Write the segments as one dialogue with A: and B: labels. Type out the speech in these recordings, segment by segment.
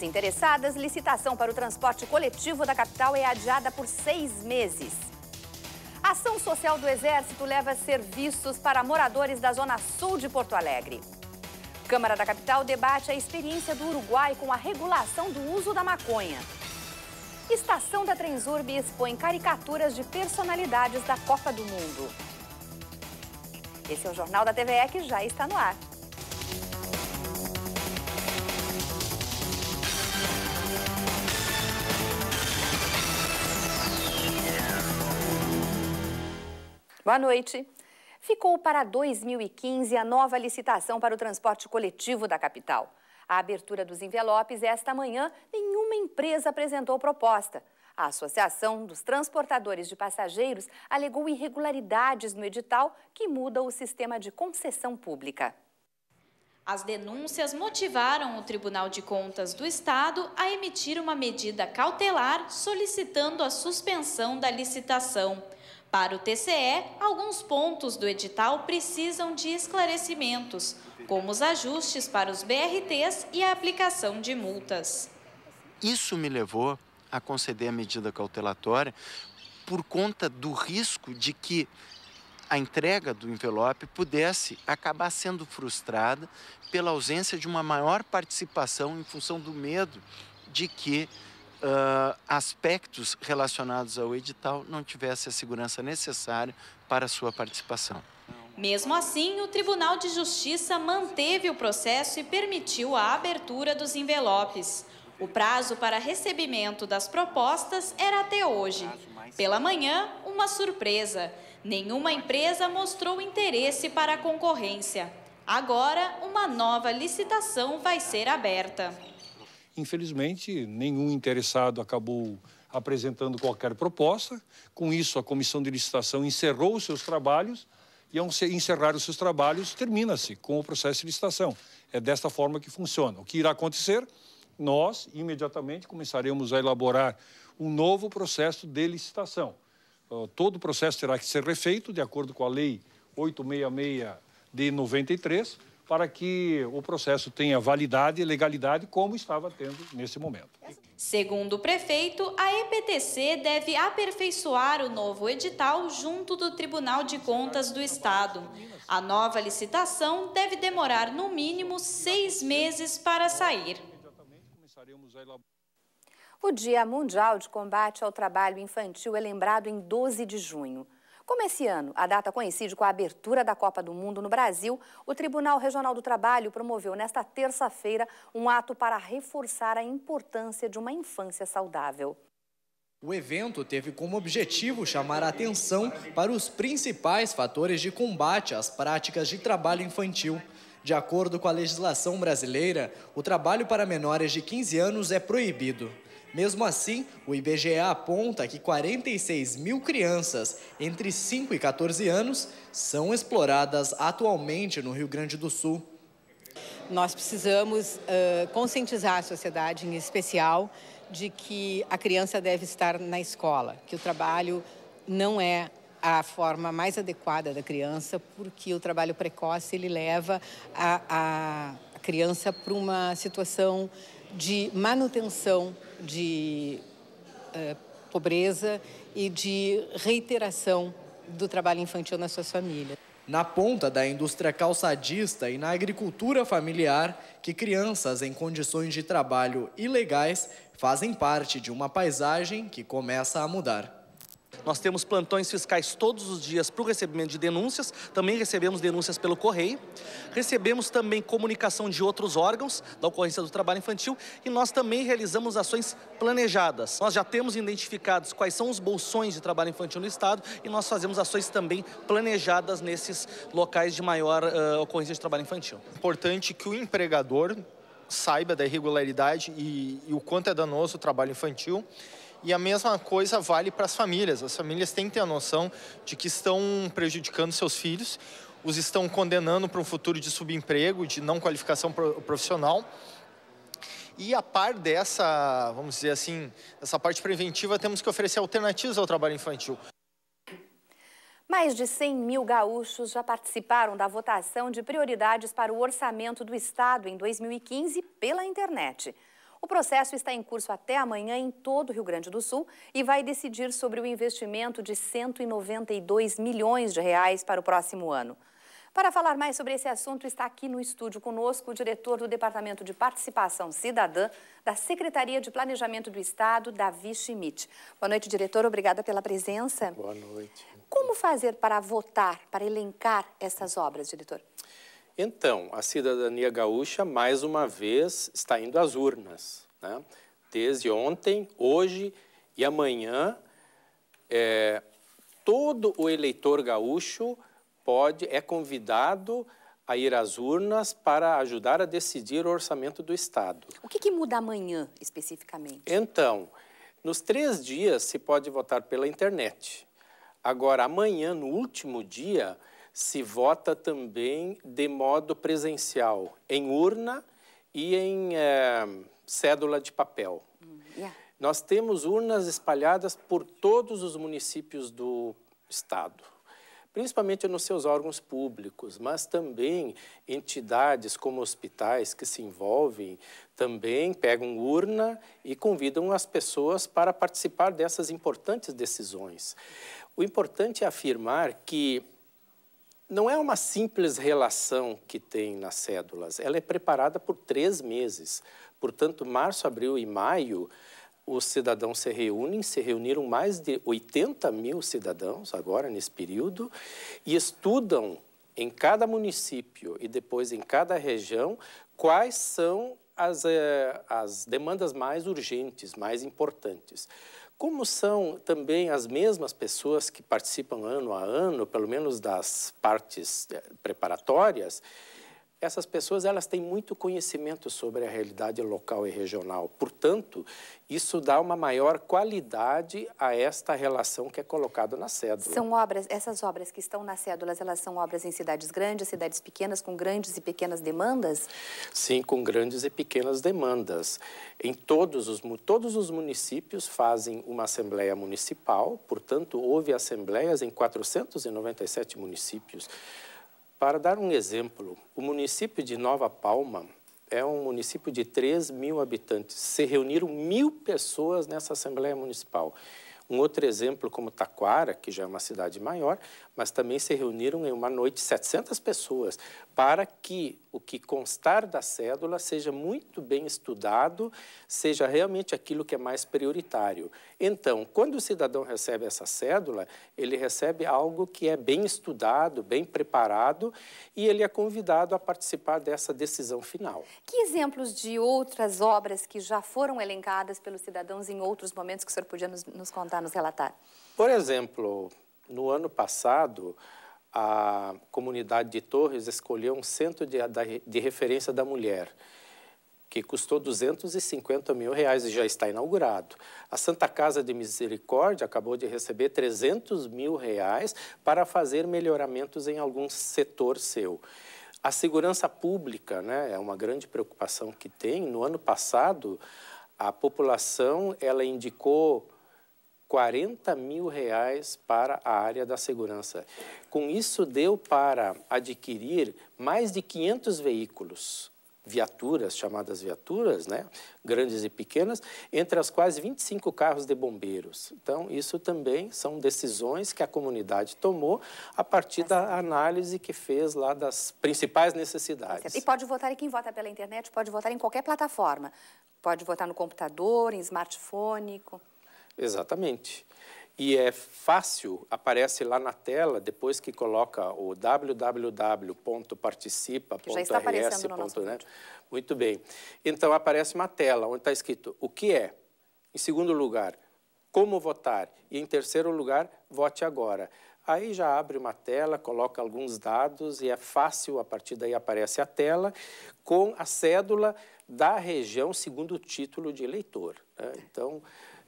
A: interessadas, licitação para o transporte coletivo da capital é adiada por seis meses. ação social do Exército leva serviços para moradores da zona sul de Porto Alegre. Câmara da Capital debate a experiência do Uruguai com a regulação do uso da maconha. Estação da Transurb expõe caricaturas de personalidades da Copa do Mundo. Esse é o Jornal da TVE que já está no ar. Boa noite. Ficou para 2015 a nova licitação para o transporte coletivo da capital. A abertura dos envelopes esta manhã, nenhuma empresa apresentou proposta. A Associação dos Transportadores de Passageiros alegou irregularidades no edital que muda o sistema de concessão pública.
B: As denúncias motivaram o Tribunal de Contas do Estado a emitir uma medida cautelar solicitando a suspensão da licitação. Para o TCE, alguns pontos do edital precisam de esclarecimentos, como os ajustes para os BRTs e a aplicação de multas.
C: Isso me levou a conceder a medida cautelatória por conta do risco de que a entrega do envelope pudesse acabar sendo frustrada pela ausência de uma maior participação em função do medo de que uh, aspectos relacionados ao edital não tivesse a segurança necessária para sua participação.
B: Mesmo assim, o Tribunal de Justiça manteve o processo e permitiu a abertura dos envelopes. O prazo para recebimento das propostas era até hoje. Pela manhã, uma surpresa. Nenhuma empresa mostrou interesse para a concorrência. Agora, uma nova licitação vai ser aberta.
C: Infelizmente, nenhum interessado acabou apresentando qualquer proposta. Com isso, a comissão de licitação encerrou os seus trabalhos e, ao encerrar os seus trabalhos, termina-se com o processo de licitação. É desta forma que funciona. O que irá acontecer? Nós, imediatamente, começaremos a elaborar um novo processo de licitação. Ah, todo o processo terá que ser refeito de acordo com a Lei 866 de 93 para que o processo tenha validade e legalidade, como estava tendo nesse momento.
B: Segundo o prefeito, a EPTC deve aperfeiçoar o novo edital junto do Tribunal de Contas do Estado. A nova licitação deve demorar no mínimo seis meses para sair.
A: O Dia Mundial de Combate ao Trabalho Infantil é lembrado em 12 de junho. Como esse ano a data coincide com a abertura da Copa do Mundo no Brasil, o Tribunal Regional do Trabalho promoveu nesta terça-feira um ato para reforçar a importância de uma infância saudável.
C: O evento teve como objetivo chamar a atenção para os principais fatores de combate às práticas de trabalho infantil. De acordo com a legislação brasileira, o trabalho para menores de 15 anos é proibido. Mesmo assim, o IBGE aponta que 46 mil crianças entre 5 e 14 anos são exploradas atualmente no Rio Grande do Sul.
A: Nós precisamos uh, conscientizar a sociedade, em especial, de que a criança deve estar na escola, que o trabalho não é a forma mais adequada da criança, porque o trabalho precoce ele leva a, a criança para uma situação de manutenção de uh, pobreza e de reiteração do trabalho infantil nas suas famílias. Na ponta da indústria
C: calçadista e na agricultura familiar, que crianças em condições de trabalho ilegais fazem parte de uma paisagem que começa a mudar. Nós temos plantões fiscais todos os dias para o recebimento de denúncias, também recebemos denúncias pelo correio, recebemos também comunicação de outros órgãos da ocorrência do trabalho infantil e nós também realizamos ações planejadas. Nós já temos identificados quais são os bolsões de trabalho infantil no Estado e nós fazemos ações também planejadas nesses locais de maior uh, ocorrência de trabalho infantil. Importante que o empregador saiba da irregularidade e, e o quanto é danoso o trabalho infantil e a mesma coisa vale para as famílias. As famílias têm que ter a noção de que estão prejudicando seus filhos, os estão condenando para um futuro de subemprego, de não qualificação profissional. E a par dessa, vamos dizer assim, essa parte preventiva, temos que oferecer alternativas ao trabalho infantil.
A: Mais de 100 mil gaúchos já participaram da votação de prioridades para o orçamento do Estado em 2015 pela internet. O processo está em curso até amanhã em todo o Rio Grande do Sul e vai decidir sobre o investimento de 192 milhões de reais para o próximo ano. Para falar mais sobre esse assunto, está aqui no estúdio conosco o diretor do Departamento de Participação Cidadã da Secretaria de Planejamento do Estado, Davi Schmidt. Boa noite, diretor. Obrigada pela presença. Boa noite. Como fazer para votar, para elencar essas obras, diretor?
C: Então, a cidadania gaúcha, mais uma vez, está indo às urnas. Né? Desde ontem, hoje e amanhã, é, todo o eleitor gaúcho pode é convidado a ir às urnas para ajudar a decidir o orçamento do Estado.
A: O que, que muda amanhã, especificamente?
C: Então, nos três dias se pode votar pela internet. Agora, amanhã, no último dia, se vota também de modo presencial, em urna e em é, cédula de papel. Hum, yeah. Nós temos urnas espalhadas por todos os municípios do estado, principalmente nos seus órgãos públicos, mas também entidades como hospitais que se envolvem também pegam urna e convidam as pessoas para participar dessas importantes decisões. O importante é afirmar que não é uma simples relação que tem nas cédulas, ela é preparada por três meses. Portanto, março, abril e maio, os cidadãos se reúnem, se reuniram mais de 80 mil cidadãos agora nesse período e estudam em cada município e depois em cada região quais são as, eh, as demandas mais urgentes, mais importantes. Como são também as mesmas pessoas que participam ano a ano, pelo menos das partes eh, preparatórias, essas pessoas elas têm muito conhecimento sobre a realidade local e regional. Portanto, isso dá uma maior qualidade a esta relação que é colocada na cédula. São
A: obras, essas obras que estão nas cédulas, elas são obras em cidades grandes, cidades pequenas, com grandes e pequenas demandas?
C: Sim, com grandes e pequenas demandas. Em todos os, todos os municípios fazem uma assembleia municipal, portanto, houve assembleias em 497 municípios. Para dar um exemplo, o município de Nova Palma é um município de 3 mil habitantes. Se reuniram mil pessoas nessa Assembleia Municipal. Um outro exemplo, como Taquara, que já é uma cidade maior, mas também se reuniram em uma noite 700 pessoas para que o que constar da cédula seja muito bem estudado, seja realmente aquilo que é mais prioritário. Então, quando o cidadão recebe essa cédula, ele recebe algo que é bem estudado, bem preparado e ele é convidado a participar dessa decisão final.
A: Que exemplos de outras obras que já foram elencadas pelos cidadãos em outros momentos que o senhor podia nos, nos contar, nos relatar?
C: Por exemplo, no ano passado, a comunidade de Torres escolheu um centro de, de referência da mulher, que custou 250 mil reais e já está inaugurado. A Santa Casa de Misericórdia acabou de receber 300 mil reais para fazer melhoramentos em algum setor seu. A segurança pública né, é uma grande preocupação que tem. No ano passado, a população ela indicou 40 mil reais para a área da segurança. Com isso, deu para adquirir mais de 500 veículos, viaturas, chamadas viaturas, né? grandes e pequenas, entre as quais 25 carros de bombeiros. Então, isso também são decisões que a comunidade tomou a partir da análise que fez lá das principais necessidades. E
A: pode votar, e quem vota pela internet pode votar em qualquer plataforma. Pode votar no computador, em smartphone. Com...
C: Exatamente. E é fácil, aparece lá na tela, depois que coloca o www.participa.rs. No Muito bem. Então, aparece uma tela onde está escrito o que é. Em segundo lugar, como votar. E em terceiro lugar, vote agora. Aí já abre uma tela, coloca alguns dados e é fácil, a partir daí aparece a tela com a cédula da região segundo o título de eleitor. Né? Então,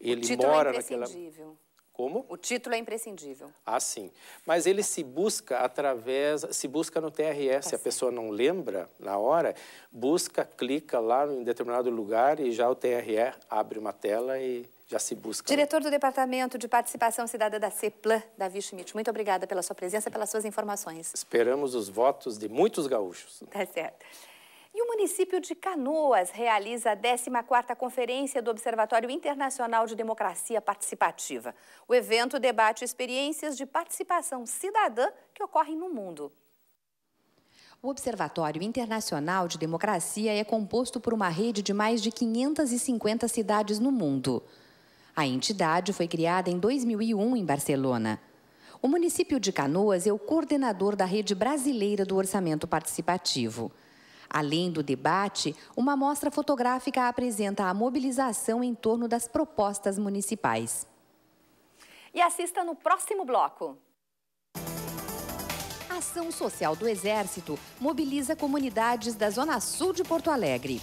C: ele o título é mora é imprescindível.
A: naquela. Como? O título é imprescindível.
C: Ah, sim. Mas ele se busca através, se busca no TRS. Tá se a pessoa não lembra na hora, busca, clica lá em determinado lugar e já o TRR abre uma tela e já se busca. Né?
A: Diretor do Departamento de Participação Cidadã da CEPLAN, Davi Schmidt, muito obrigada pela sua presença, pelas suas informações.
C: Esperamos os votos de muitos
A: gaúchos. Tá certo. E o município de Canoas realiza a 14ª Conferência do Observatório Internacional de Democracia Participativa. O evento debate experiências de participação cidadã que ocorrem no mundo. O Observatório Internacional de Democracia é composto por uma rede de mais de 550 cidades no mundo. A entidade foi criada em 2001 em Barcelona. O município de Canoas é o coordenador da Rede Brasileira do Orçamento Participativo. Além do debate, uma mostra fotográfica apresenta a mobilização em torno das propostas municipais. E assista no próximo bloco. Ação Social do Exército mobiliza comunidades da Zona Sul de Porto Alegre.